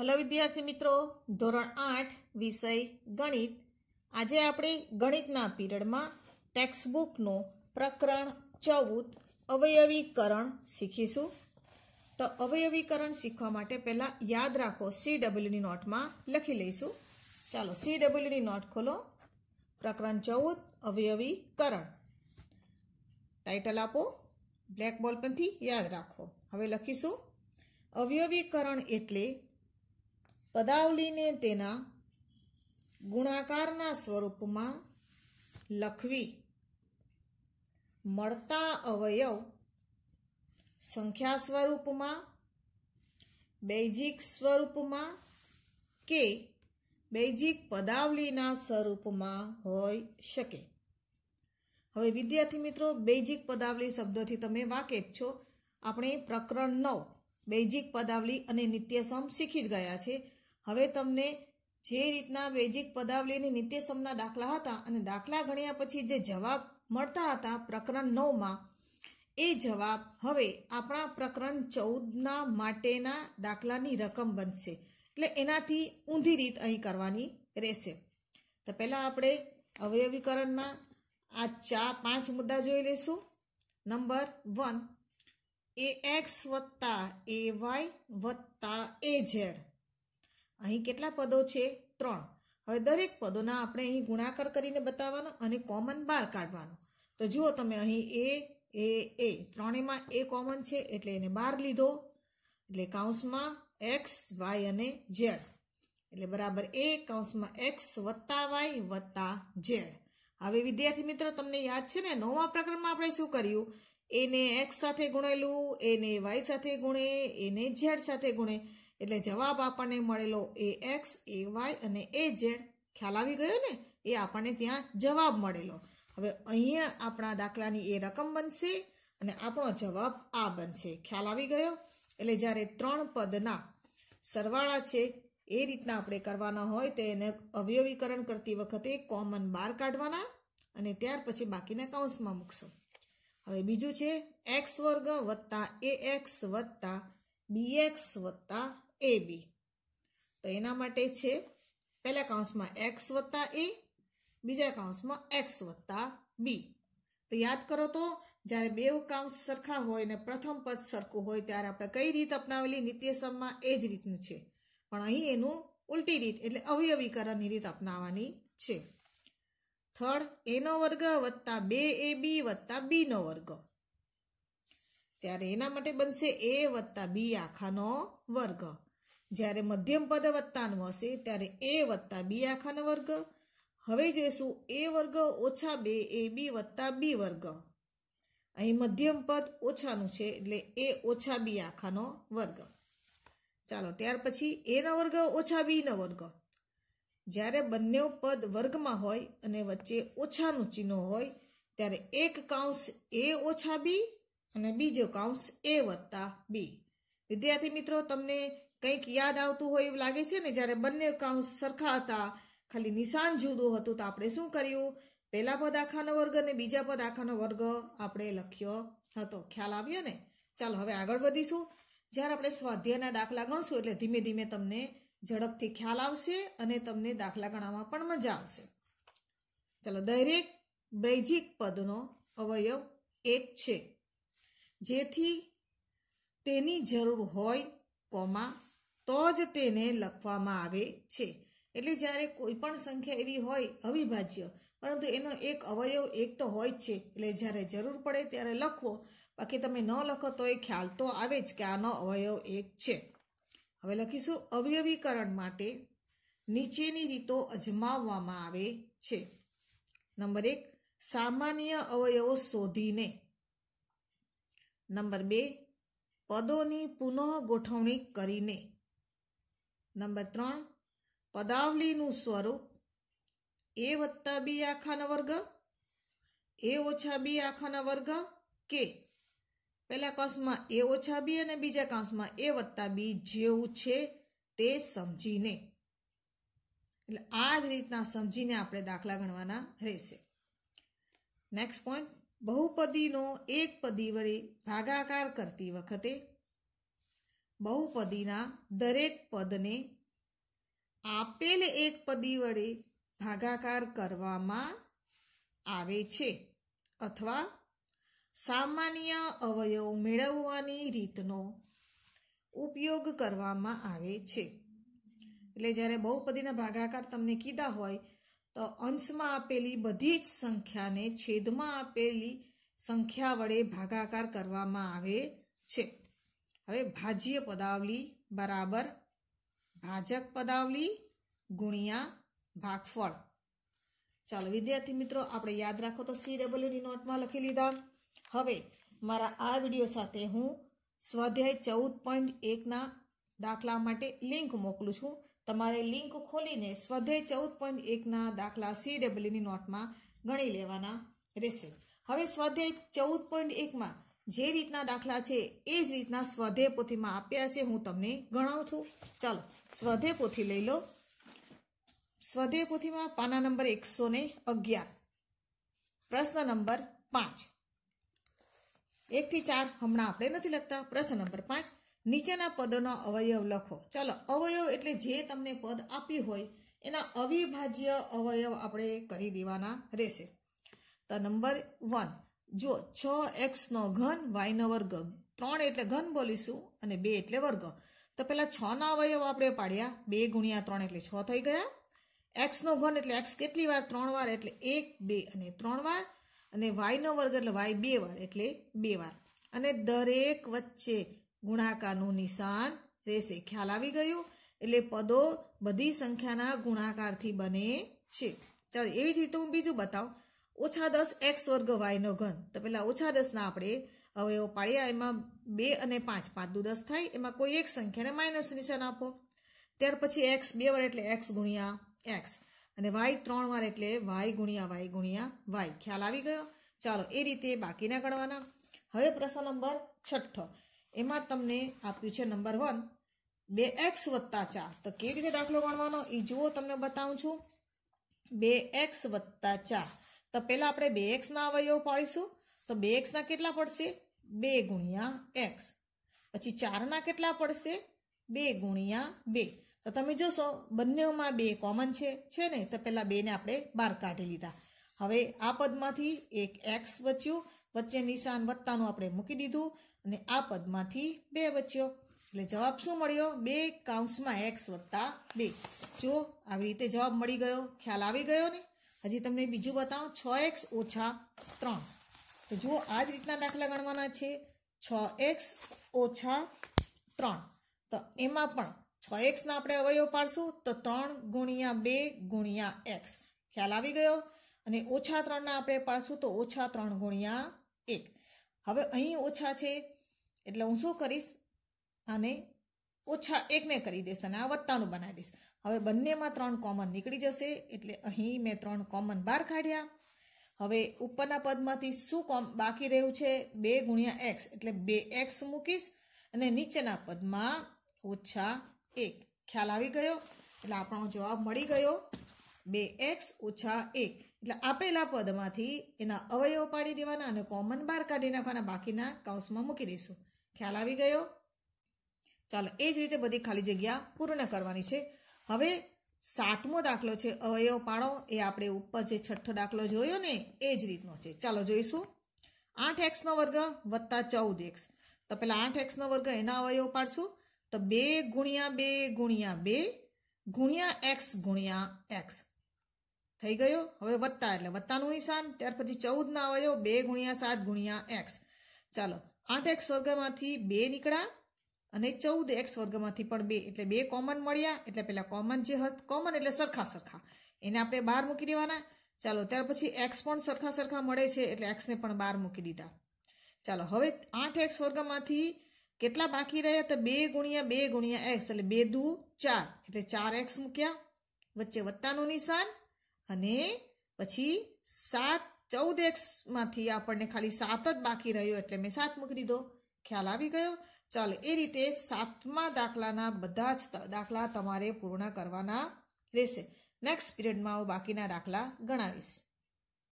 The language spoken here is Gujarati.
હલો વિદ્યાર્થી મિત્રો ધોરણ આઠ વિષય ગણિત આજે આપણે ગણિતના પીરિયડમાં ટેક્સ્ટબુકનું પ્રકરણ ચૌદ અવયવીકરણ શીખીશું તો અવયવીકરણ શીખવા માટે પહેલાં યાદ રાખો સી નોટમાં લખી લઈશું ચાલો સી ડબલ્યુની નોટ ખોલો પ્રકરણ ચૌદ અવયવીકરણ ટાઇટલ આપો બ્લેક બોલ પરથી યાદ રાખો હવે લખીશું અવયવીકરણ એટલે પદાવલીને તેના ગુણાકારના સ્વરૂપમાં લખવી મળતા અવયવ સંખ્યા સ્વરૂપમાં બૈજિક સ્વરૂપમાં કે બૈજિક પદાવલીના સ્વરૂપમાં હોઈ શકે હવે વિદ્યાર્થી મિત્રો બૈજિક પદાવલી શબ્દોથી તમે વાકેફ છો આપણે પ્રકરણ નવ બૈજિક પદાવલી અને નિત્યસમ શીખી જ ગયા છે હવે તમને જે રીતના વૈજિક પદાવલીની નિત્યસમના દાખલા હતા અને દાખલા ગણ્યા પછી જે જવાબ મળતા હતા પ્રકરણ નવમાં એ જવાબ હવે આપણા પ્રકરણ ચૌદના માટેના દાખલાની રકમ બનશે એટલે એનાથી ઊંધી રીત અહીં કરવાની રહેશે તો પહેલાં આપણે અવયવીકરણના આ ચાર પાંચ મુદ્દા જોઈ લઈશું નંબર વન એ એક્સ વત્તા એ વાય વત્તા એ ઝેડ અહીં કેટલા પદો છે ત્રણ હવે દરેક પદોના આપણે અહીં ગુણાકાર કરીને બતાવવાનો અને કોમન બહાર કાઢવાનો તો જુઓ તમે અહીં એ એ એ ત્રણેયમાં એ કોમન છે એટલે એને બહાર લીધો એટલે કાઉન્સમાં એક્સ વાય અને ઝેડ એટલે બરાબર એ કાઉન્સમાં એક્સ વત્તા વાય વત્તા ઝેડ હવે વિદ્યાર્થી મિત્રો તમને યાદ છે ને નવમા પ્રકરણમાં આપણે શું કર્યું એને એક્સ સાથે ગુણેલું એને વાય સાથે ગુણે એને ઝેડ સાથે ગુણે એટલે જવાબ આપણને મળેલો એ એક્સ એ વાય અને એ ઝેડ ખ્યાલ આવી ગયો ને એ આપણને ત્યાં જવાબ મળેલો હવે અહીંયા આપણા દાખલાની એ રકમ બનશે અને આપણો જવાબ આ બનશે ખ્યાલ આવી ગયો એટલે જ્યારે ત્રણ પદના સરવાળા છે એ રીતના આપણે કરવાના હોય તો એને અવયવીકરણ કરતી વખતે કોમન બાર કાઢવાના અને ત્યાર પછી બાકીના કાઉન્સમાં મૂકશો હવે બીજું છે એક્સ વર્ગ વત્તા એ એક્સ વત્તા બી એક્સ વત્તા એ બી તો એના માટે છે પહેલા કાંસમાં એક્સ વત્તા એ બીજા કાંસમાં એક્સ વત્તા બી તો યાદ કરો તો જ્યારે બે કાંસ સરખા હોય ને પ્રથમ પદ સરખું હોય ત્યારે આપણે કઈ રીત અપનાવેલી નિત્યસમમાં એ જ રીતનું છે પણ અહીં એનું ઉલટી રીત એટલે અવયવીકરણની રીત અપનાવવાની છે થર્ડ એનો વર્ગ વત્તા બે એ બી વત્તા બીનો વર્ગ ત્યારે એના માટે બનશે એ વત્તા બી આખાનો વર્ગ જ્યારે મધ્યમ પદ વત્તાનું હશે ત્યારે એ વત્તા બી આખાનો વર્ગ હવે જોઈશું એ વર્ગ ઓછા બે એ બી વત્તા બી વર્ગ અહીં મધ્યમ પદ ઓછાનું છે એટલે એ ઓછા બી આખાનો વર્ગ ચાલો ત્યાર પછી એનો વર્ગ ઓછા બીનો વર્ગ જ્યારે બંને પદ વર્ગમાં હોય અને વચ્ચે ઓછાનું ચિહ્ન હોય ત્યારે એક કાઉન્સ એ ઓછા બી અને બીજો કાઉન્સ એ વત્તા બી વિદ્યાર્થી મિત્રો તમને કંઈક યાદ આવતું હોય એવું લાગે છે ને જ્યારે બંને કાઉન્સ સરખા હતા ખાલી નિશાન જુદું હતું તો આપણે શું કર્યું પહેલા પદ આખાનો વર્ગ અને બીજા પદ આખાનો વર્ગ આપણે લખ્યો હતો ખ્યાલ આવ્યો ને ચાલો હવે આગળ વધીશું જ્યારે આપણે સ્વાધ્યાયના દાખલા ગણશું એટલે ધીમે ધીમે તમને ઝડપથી ખ્યાલ આવશે અને તમને દાખલા ગણવામાં પણ મજા આવશે ચાલો દરેક બૈજિક પદનો અવયવ એક છે જેથી તેની જરૂર હોય કોમા તો જ તેને લખવામાં આવે છે એટલે જ્યારે કોઈ પણ સંખ્યા એવી હોય અવિભાજ્ય પરંતુ એનો એક અવયવ એક તો હોય જ છે એટલે જ્યારે જરૂર પડે ત્યારે લખવો બાકી તમે ન લખો તો એ ખ્યાલ તો આવે જ કે આનો અવયવ એક છે હવે લખીશું અવયવીકરણ માટે નીચેની રીતો અજમાવવામાં આવે છે નંબર એક સામાન્ય અવયવો શોધીને નંબર બે પદોની પુનઃ ગોઠવણી કરીને નંબર ત્રણ પદાવલીનું સ્વરૂપ એ વત્તા બી આખાના વર્ગ એ ઓછા બી આખાના વર્ગ કે પહેલા કૌંસમાં એ ઓછા બી અને બીજા કાંસમાં એ વત્તા બી જેવું છે તે સમજીને એટલે આ જ રીતના સમજીને આપણે દાખલા ગણવાના રહેશે નેક્સ્ટ પોઈન્ટ બહુપદીનો એક પદી વડે ભાગાકાર કરતી વખતે બહુપદીના દરેક પદને આપેલ એક પદી વડે ભાગાકાર કરવામાં આવે છે અથવા સામાન્ય અવયવ મેળવવાની રીતનો ઉપયોગ કરવામાં આવે છે એટલે જ્યારે બહુપદીના ભાગાકાર તમને કીધા હોય તો અંશમાં આપેલી બધી જ સંખ્યાને છેદમાં આપેલી સંખ્યા વડે ભાગાકાર કરવામાં આવે છે હવે ભાજ્ય પદાવલી બરાબર ભાજક પદાવલી ગુણ્યા ભાગફળ ચાલો વિદ્યાર્થી મિત્રો આપણે યાદ રાખો તો સી ડબલ્યુની નોટમાં લખી લીધા હવે મારા આ વિડીયો સાથે હું સ્વાધ્યાય ચૌદ પોઈન્ટ એકના દાખલા માટે લિંક મોકલું છું તમારે લિંક ખોલીને સ્વાધ્યાય ચૌદ પોઈન્ટ એકના દાખલા સી ડબલ્યુની નોટમાં ગણી લેવાના રહેશે હવે સ્વાધ્યાય ચૌદ પોઈન્ટ એકમાં જે રીતના દાખલા છે એ જ રીતના સ્વધેય પોથીમાં આપ્યા છે હું તમને ગણાવું છું ચાલો સ્વધેય પોથી લઈ લો સ્વધેય પોથીમાં પાના નંબર એકસો ને અગિયાર પ્રશ્ન નંબર પાંચ એકથી ચાર હમણાં આપણે નથી લખતા પ્રશ્ન નંબર પાંચ નીચેના પદોનો અવયવ લખો ચાલો અવયવ એટલે જે તમને પદ આપ્યું હોય એના અવિભાજ્ય અવયવ આપણે કરી દેવાના રહેશે તો નંબર વન જો છ એક્સનો ઘન વાયનો વર્ગ ત્રણ એટલે ઘન બોલીશું અને બે એટલે વર્ગ તો પહેલાં છના અવયવ આપણે પાડ્યા બે ગુણ્યા ત્રણ એટલે છ થઈ ગયા એક્સનો ઘન એટલે એક્સ કેટલી વાર ત્રણ વાર એટલે એક બે અને ત્રણ વાર અને વાયનો વર્ગ એટલે વાય બે વાર એટલે બે વાર અને દરેક વચ્ચે ગુણાકારનું નિશાન રહેશે ખ્યાલ આવી ગયું એટલે પદો બધી સંખ્યાના ગુણાકારથી બને છે ચાલો એવી જ રીતે હું બીજું બતાવું ઓછા દસ એક્સ વર્ગ વાયનો ઘન તો પહેલાં ઓછા દસના આપણે અવયવો પાડ્યા એમાં બે અને પાંચ પાંચ દુ દસ થાય એમાં કોઈ એક સંખ્યાને માઇનસ નિશાન આપો ત્યાર પછી એક્સ બે વાર એટલે એક્સ ગુણ્યા એક્સ અને વાય ત્રણ વાર એટલે વાય ગુણ્યા વાય ગુણ્યા વાય ખ્યાલ આવી ગયો ચાલો એ રીતે બાકીના ગણવાના હવે પ્રશ્ન નંબર છઠ્ઠો એમાં તમને આપ્યું છે નંબર વન બે એક્સ વત્તા ચાર તો કેવી રીતે દાખલો ગણવાનો એ જુઓ તમને બતાવું છું બે એક્સ વત્તા ચાર તો પહેલાં આપણે બે એક્સના અવયવ પાડીશું તો બે એક્સના કેટલા પડશે બે ગુણ્યા એક્સ પછી ચારના કેટલા પડશે બે ગુણ્યા બે તો તમે જોશો બંનેમાં બે કોમન છે છે ને તો પહેલાં બેને આપણે બહાર કાઢી લીધા હવે આ પદમાંથી એક એક્સ બચ્યું વચ્ચે નિશાન વત્તાનું આપણે મૂકી દીધું અને આ પદમાંથી બે બચ્યો એટલે જવાબ શું મળ્યો બે કાઉન્સમાં એક્સ વત્તા બે જો આવી રીતે જવાબ મળી ગયો ખ્યાલ આવી ગયો ને હજી તમને બીજું બતાવો છ એક્સ ઓછા ત્રણ તો જુઓ આ જ રીતના દાખલા ગણવાના છે છ એક્સ ઓછા ત્રણ તો એમાં પણ છ એક્સના આપણે અવયવ પાડશું તો ત્રણ ગુણ્યા બે ગુણ્યા એક્સ ખ્યાલ આવી ગયો અને ઓછા ત્રણના આપણે પાડશું તો ઓછા ત્રણ ગુણ્યા એક હવે અહીં ઓછા છે એટલે હું શું કરીશ આને ઓછા એકને કરી દઈશ અને આ વત્તાનું બનાવી દઈશ હવે બંનેમાં ત્રણ કોમન નીકળી જશે એટલે અહીં મેં ત્રણ કોમન બહાર કાઢ્યા હવે ઉપરના પદમાંથી શું કોમ બાકી રહ્યું છે બે ગુણ્યા એક્સ એટલે બે એક્સ મૂકીશ અને નીચેના પદમાં ઓછા એક ખ્યાલ આવી ગયો એટલે આપણો જવાબ મળી ગયો બે એક્સ ઓછા એક એટલે આપેલા પદમાંથી એના અવયવ પાડી દેવાના અને કોમન બહાર કાઢી નાખવાના બાકીના કૌંસમાં મૂકી દઈશું ખ્યાલ આવી ગયો ચાલો એ જ રીતે બધી ખાલી જગ્યા પૂર્ણ કરવાની છે હવે સાતમો દાખલો છે અવયવ પાડો એ આપણે ઉપર જે છઠ્ઠો દાખલો જોયો ને એ જ રીતનો છે ચાલો જોઈશું આઠ એક્સનો વર્ગ વત્તા ચૌદ એક્સ તો પહેલાં આઠ એક્સનો વર્ગ એના અવયવ પાડશું તો બે ગુણ્યા બે ગુણ્યા બે ગુણ્યા એક્સ ગુણ્યા એક્સ થઈ ગયો હવે વત્તા એટલે વત્તાનું નિશાન ત્યાર પછી ચૌદના અવયવ બે ગુણ્યા સાત ગુણ્યા એક્સ ચાલો આઠ એક્સ વર્ગમાંથી બે નીકળ્યા અને ચૌદ એક્સ વર્ગમાંથી પણ બે એટલે બે કોમન મળ્યા એટલે પેલા કોમન જે કોમન એટલે સરખા સરખા એને આપણે બહાર મૂકી દેવાના ચાલો ત્યાર પછી એક્સ પણ સરખા સરખા મળે છે એટલે એક્સને પણ બહાર મૂકી દીધા ચાલો હવે આઠ એક્સ વર્ગમાંથી કેટલા બાકી રહ્યા તો બે ગુણ્યા બે ગુણ્યા એક્સ એટલે બે દુ ચાર એટલે ચાર એક્સ મૂક્યા વચ્ચે વત્તાનું નિશાન અને પછી સાત ચૌદ એક્સમાંથી આપણને ખાલી સાત જ બાકી રહ્યો એટલે મેં સાત મૂકી દીધો ખ્યાલ આવી ગયો ચાલો એ રીતે સાતમા દાખલાના બધા જ દાખલા તમારે પૂર્ણ કરવાના રહેશે નેક્સ્ટ પીરિયડમાં હું બાકીના દાખલા ગણાવીશ